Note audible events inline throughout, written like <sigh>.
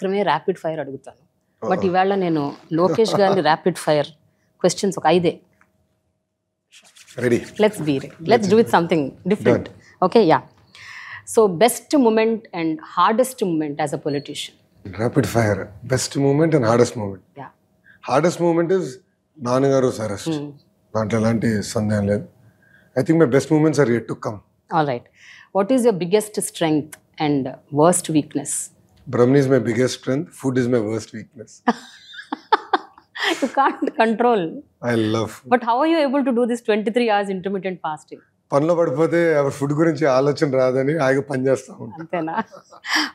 మాత్రమే rapid fire అడుగుతాను but ఇవాళ నేను లోకేష్ గారిని ర్యాపిడ్ ఫైర్ క్వశ్చన్స్ ఒక ఐదే let's be let's do with something different okay yeah so best moment and hardest moment as a politician rapid fire best moment and hardest moment hardest moment is నాన్నగారు arrest hmm. దాంట్లో ఎలాంటి సందేహం లేదు I think my best moments are yet to come all right what is your biggest strength and worst weakness Brahman is my biggest strength. Food is my worst weakness. <laughs> you can't control. I love. Food. But how are you able to do this 23 hours intermittent fasting? పనిలో పడిపోతే food గురించి ఆలోచన రాదని ఆగి పనిచేస్తూ ఉంటాను అంతేనా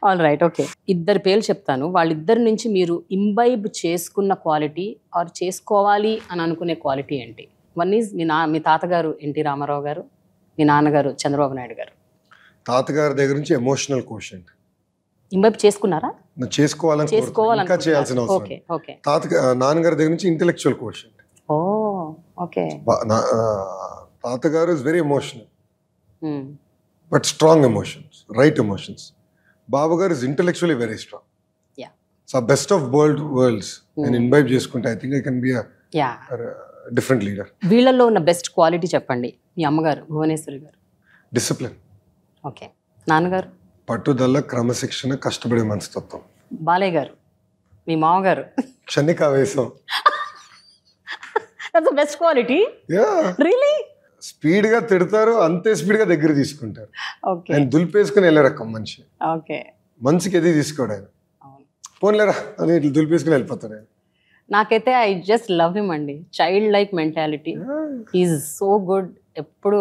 all right okay ఇద్దరు పేర్లు చెప్తాను వాళ్ళిద్దరి నుంచి మీరు ఇంబైబ్ చేసుకున్న క్వాలిటీ ఆర్ చేసుకోవాలి అని అనుకునే క్వాలిటీ ఏంటి వన్ ఈజ్ మీ నా మీ తాతగారు ఎన్టీ రామారావు గారు మీ నాన్నగారు చంద్రబాబు నాయుడు గారు తాతగారి దగ్గర నుంచి ఎమోషనల్ క్వశ్చన్ ఇంబైబ్ చేసుకున్నారా చేసుకోవాలని చేసుకోవాలని చేయాల్సిన తాత నాన్నగారి దగ్గర నుంచి ఇంటెలెక్చువల్ క్వశ్చన్ ఓకే తాతగారు is very emotional but strong emotions right emotions బాబుగారు is intellectually very strong so best of world worlds నేను ఇన్వైట్ hmm. చేసుకుంటే I think I can be different leader వీళ్ళల్లో ఉన్న బెస్ట్ క్వాలిటీ చెప్పండి మీ అమ్మగారు భువనేశ్వరి గారు discipline okay నాన్నగారు పట్టుదల క్రమశిక్షణ కష్టపడే మనస్తత్వం బాలయ్య గారు మీ మామగారు క్షణికావేశం బెస్ట్ క్వాలిటీ స్పీడ్ గా తిడతారు అంతే స్పీడ్ గా దగ్గర తీసుకుంటారు నేను దులిపేసుకుని వెళ్ళారు రకం మనిషి ఓకే మనిషికి ఎది తీసుకోడు పోన్లేరా అని ఇట్లా దులిపేసుకుని వెళ్ళిపోతాడు ఆయన నాకైతే ఐ జస్ట్ లవ్ హిమ్ అండి child like mentality is so good ఎప్పుడు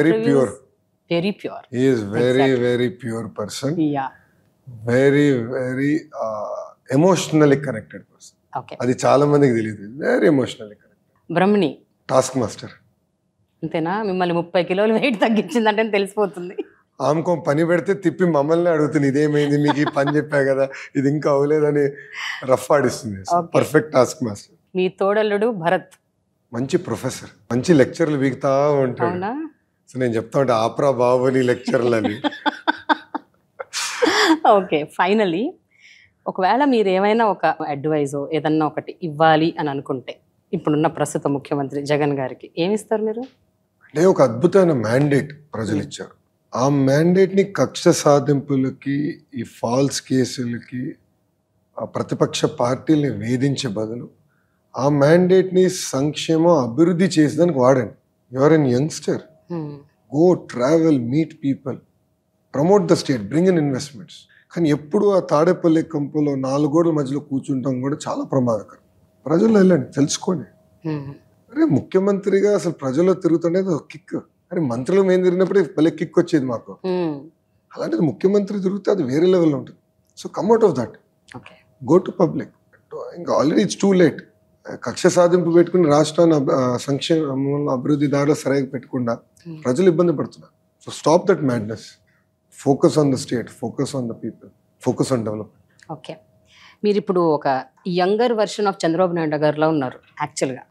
very pure very pure is very very pure person very very emotionally connected person అది చాలా మందికి తెలియదు very emotional connected Brahmani task master అంతేనా మిమ్మల్ని ముప్పై కిలోలు వెయిట్ తగ్గించింది అంటే తెలిసిపోతుంది ఆమెకు పని పెడితే తిప్పి మమ్మల్ని అడుగుతుంది ఇదేమైంది మీకు పని చెప్పా కదా ఇది ఇంకా అవ్వలేదని రఫ్ ఆడిస్తుంది పర్ఫెక్ట్ టాస్క్ మాస్టర్ మీ తోడల్లుడు భరత్ మంచి ప్రొఫెసర్ మంచి లెక్చర్లు వీగుతా ఉంటాడు సో నేను చెప్తా ఉంటే ఆప్రా బాహుబలి లెక్చర్లు అని ఓకే ఫైనలీ ఒకవేళ మీరు ఏమైనా ఒక అడ్వైజ్ ఏదన్నా ఒకటి ఇవ్వాలి అని అనుకుంటే ఇప్పుడున్న ప్రస్తుత ముఖ్యమంత్రి జగన్ గారికి ఏమిస్తారు మీరు అంటే ఒక అద్భుతమైన మ్యాండేట్ ప్రజలు ఇచ్చారు ఆ మ్యాండేట్ని కక్ష సాధింపులకి ఈ ఫాల్స్ కేసులకి ఆ ప్రతిపక్ష పార్టీల్ని వేధించే బదులు ఆ మ్యాండేట్ని సంక్షేమం అభివృద్ధి చేసేదానికి వాడండి your an youngster go travel meet people promote the state bring in investments కానీ ఎప్పుడు ఆ తాడేపల్లి కంపులో నాలుగు గోడల మధ్యలో కూర్చుంటాం కూడా చాలా ప్రమాదకరం ప్రజలు వెళ్ళండి తెలుసుకోండి hmm. అరే ముఖ్యమంత్రిగా అసలు ప్రజల్లో తిరుగుతుండే ఒక కిక్ అరే మంత్రులు మేము తిరిగినప్పుడు భలే కిక్ వచ్చేది మాకు hmm. అలాంటిది ముఖ్యమంత్రి తిరిగితే అది వేరే లెవెల్లో ఉంటుంది so come out of that go to public ఇంకా ఆల్రెడీ ఇట్స్ టూ లేట్ కక్ష సాధింపు పెట్టుకుని రాష్ట్రాన్ని సంక్షేమంలో అభివృద్ధి దారిలో సరిగ్గా పెట్టకుండా hmm. ప్రజలు ఇబ్బంది పడుతున్నారు so stop that madness focus on the state focus on the people focus on development okay మీరు ఇప్పుడు ఒక younger version of Chandrababu Naidu గారులో ఉన్నారు యాక్చువల్గా